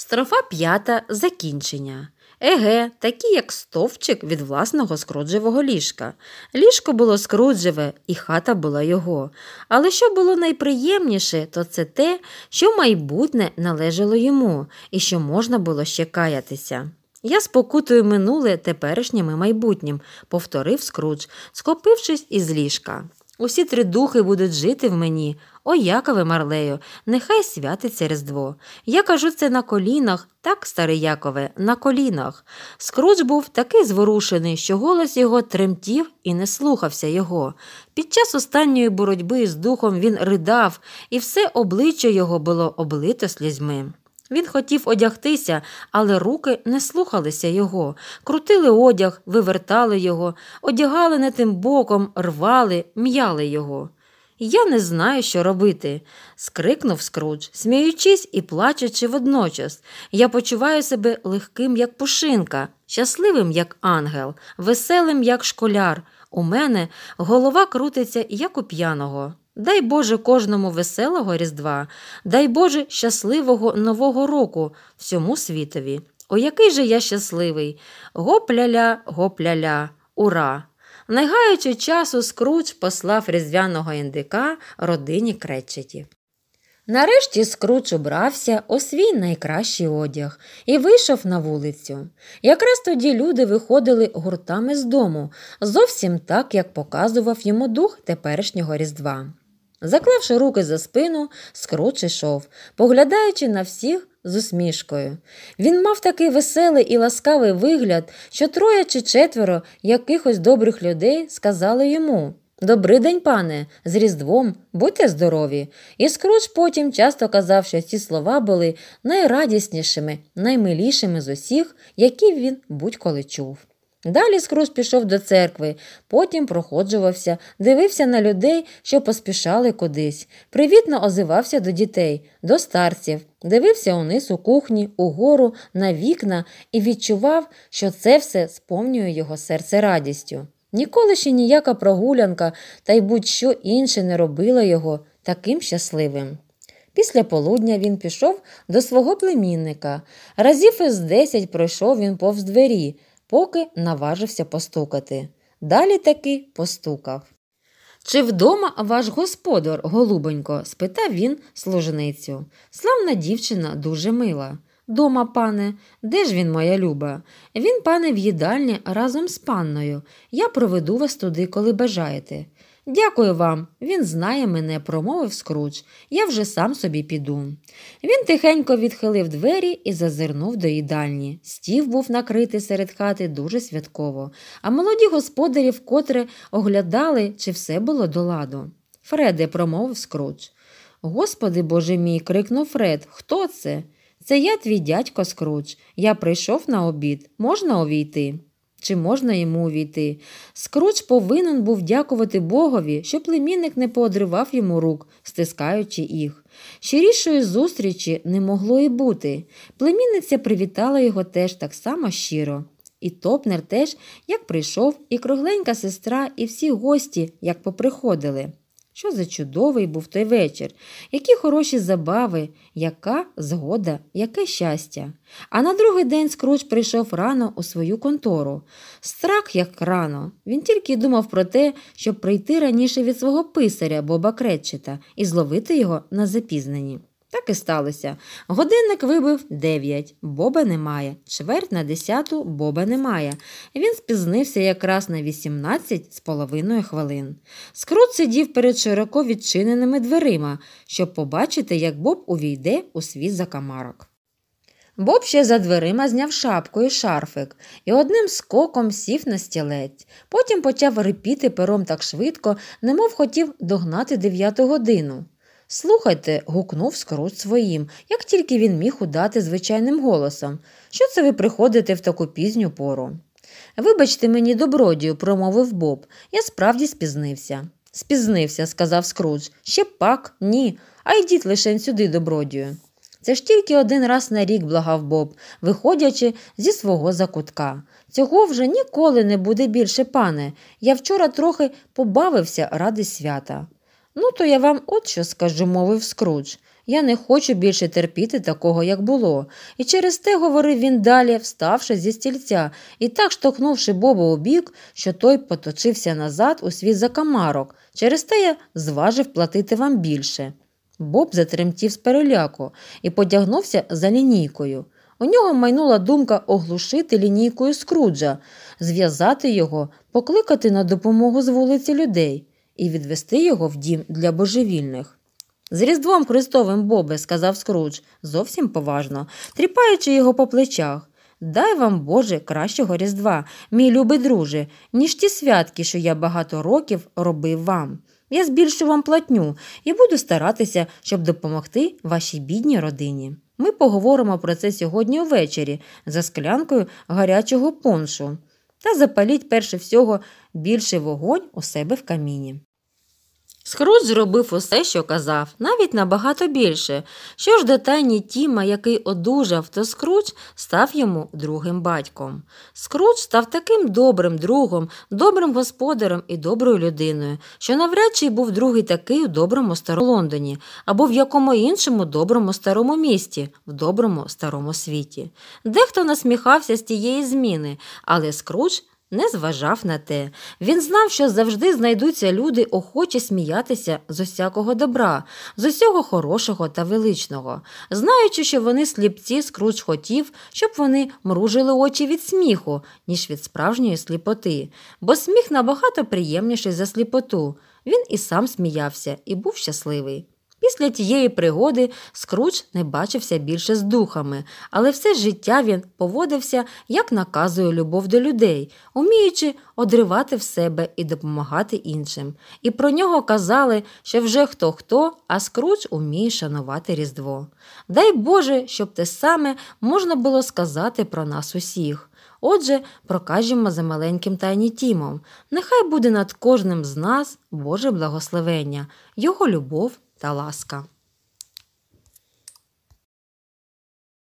Строфа п'ята закінчення. Еге, такі, як стовчик від власного скруджевого ліжка. Ліжко було скруджеве, і хата була його. Але що було найприємніше, то це те, що майбутнє належало йому і що можна було ще каятися. Я спокутую минуле теперішнім і майбутнім, повторив Скрудж, скопившись із ліжка. Усі три духи будуть жити в мені, о, Якове Марлею, нехай святиться Різдво. Я кажу це на колінах, так, старий Якове, на колінах. Скрудж був такий зворушений, що голос його тремтів і не слухався його. Під час останньої боротьби з духом він ридав, і все обличчя його було облито слізьми. Він хотів одягтися, але руки не слухалися його, крутили одяг, вивертали його, одягали не тим боком, рвали, м'яли його. Я не знаю, що робити, скрикнув Скрудж, сміючись і плачучи водночас. Я почуваю себе легким, як пушинка, щасливим, як ангел, веселим, як школяр. У мене голова крутиться, як у п'яного. Дай Боже кожному веселого Різдва, дай Боже щасливого Нового року всьому світові. О, який же я щасливий! Гопляля, гопляля, ура! Не гаючи часу, скруч послав різдвяного індика родині кречеті. Нарешті скруч убрався у свій найкращий одяг і вийшов на вулицю. Якраз тоді люди виходили гуртами з дому, зовсім так, як показував йому дух теперішнього Різдва. Заклавши руки за спину, скруч ішов, поглядаючи на всіх з усмішкою. Він мав такий веселий і ласкавий вигляд, що троє чи четверо якихось добрих людей сказали йому. «Добрий день, пане, з Різдвом, будьте здорові. І скруч потім часто казав, що ці слова були найрадіснішими, наймилішими з усіх, які він будь-коли чув. Далі Скрус пішов до церкви, потім проходжувався, дивився на людей, що поспішали кудись, привітно озивався до дітей, до старців, дивився униз у кухні, угору, на вікна і відчував, що це все сповнює його серце радістю. Ніколи ще ніяка прогулянка та й будь-що інше не робила його таким щасливим. Після полудня він пішов до свого племінника. Разів із десять пройшов він повз двері поки наважився постукати. Далі таки постукав. Чи вдома ваш господар, голубонько? спитав він служницю. Славна дівчина дуже мила. Дома, пане, де ж він, моя люба? Він, пане, в їдальні разом з панною. Я проведу вас туди, коли бажаєте. Дякую вам, він знає мене, промовив скруч. Я вже сам собі піду. Він тихенько відхилив двері і зазирнув до їдальні. Стів був накритий серед хати дуже святково, а молоді господарі вкотре оглядали, чи все було до ладу. Фреде, промовив скруч. Господи боже мій, крикнув Фред. Хто це? Це я твій дядько скруч. Я прийшов на обід. Можна увійти? Чи можна йому увійти? Скруч повинен був дякувати Богові, що племінник не поодривав йому рук, стискаючи їх. Щирішої зустрічі не могло і бути. Племінниця привітала його теж так само щиро. І топнер теж як прийшов, і кругленька сестра, і всі гості як поприходили. Що за чудовий був той вечір, які хороші забави, яка згода, яке щастя. А на другий день скруч прийшов рано у свою контору. Страх, як рано, він тільки думав про те, щоб прийти раніше від свого писаря Боба Кретчета і зловити його на запізненні. Так і сталося. Годинник вибив дев'ять, Боба немає. Чверть на десяту Боба немає. Він спізнився якраз на вісімнадцять з половиною хвилин. Скрут сидів перед широко відчиненими дверима, щоб побачити, як Боб увійде у свій закамарок. Боб ще за дверима зняв шапку і шарфик і одним скоком сів на стілець. Потім почав рипіти пером так швидко, немов хотів догнати дев'яту годину. Слухайте, гукнув Скрут своїм, як тільки він міг удати звичайним голосом. Що це ви приходите в таку пізню пору? Вибачте мені добродію, промовив Боб. Я справді спізнився. Спізнився, сказав Скрудж. Ще пак, ні. А йдіть лише сюди, добродію. Це ж тільки один раз на рік благав Боб, виходячи зі свого закутка. Цього вже ніколи не буде більше, пане. Я вчора трохи побавився ради свята. Ну, то я вам от що скажу, мовив Скрудж. Я не хочу більше терпіти такого, як було. І через те говорив він далі, вставши зі стільця і так штовхнувши Боба у бік, що той поточився назад у світ закамарок. Через те я зважив платити вам більше. Боб затремтів з переляку і подягнувся за лінійкою. У нього майнула думка оглушити лінійкою Скруджа, зв'язати його, покликати на допомогу з вулиці людей і відвести його в дім для божевільних. З Різдвом Христовим Бобе, сказав Скрудж, зовсім поважно, тріпаючи його по плечах. Дай вам, Боже, кращого Різдва, мій любий друже, ніж ті святки, що я багато років робив вам. Я збільшу вам платню і буду старатися, щоб допомогти вашій бідній родині. Ми поговоримо про це сьогодні увечері за склянкою гарячого поншу та запаліть перше всього більше вогонь у себе в каміні. Скрудж зробив усе, що казав, навіть набагато більше. Що ж до тайні Тіма, який одужав, то Скрудж став йому другим батьком. Скрудж став таким добрим другом, добрим господарем і доброю людиною, що навряд чи був другий такий у доброму старому Лондоні або в якому іншому доброму старому місті, в доброму старому світі. Дехто насміхався з тієї зміни, але Скрудж не зважав на те. Він знав, що завжди знайдуться люди охоче сміятися з усякого добра, з усього хорошого та величного, знаючи, що вони сліпці, скруч хотів, щоб вони мружили очі від сміху, ніж від справжньої сліпоти, бо сміх набагато приємніший за сліпоту. Він і сам сміявся і був щасливий. Після тієї пригоди скруч не бачився більше з духами, але все життя він поводився, як наказує любов до людей, уміючи одривати в себе і допомагати іншим. І про нього казали, що вже хто хто, а скруч уміє шанувати Різдво. Дай Боже, щоб те саме можна було сказати про нас усіх. Отже, прокажемо за маленьким Тайні Тімом. Нехай буде над кожним з нас Боже благословення, Його любов та ласка.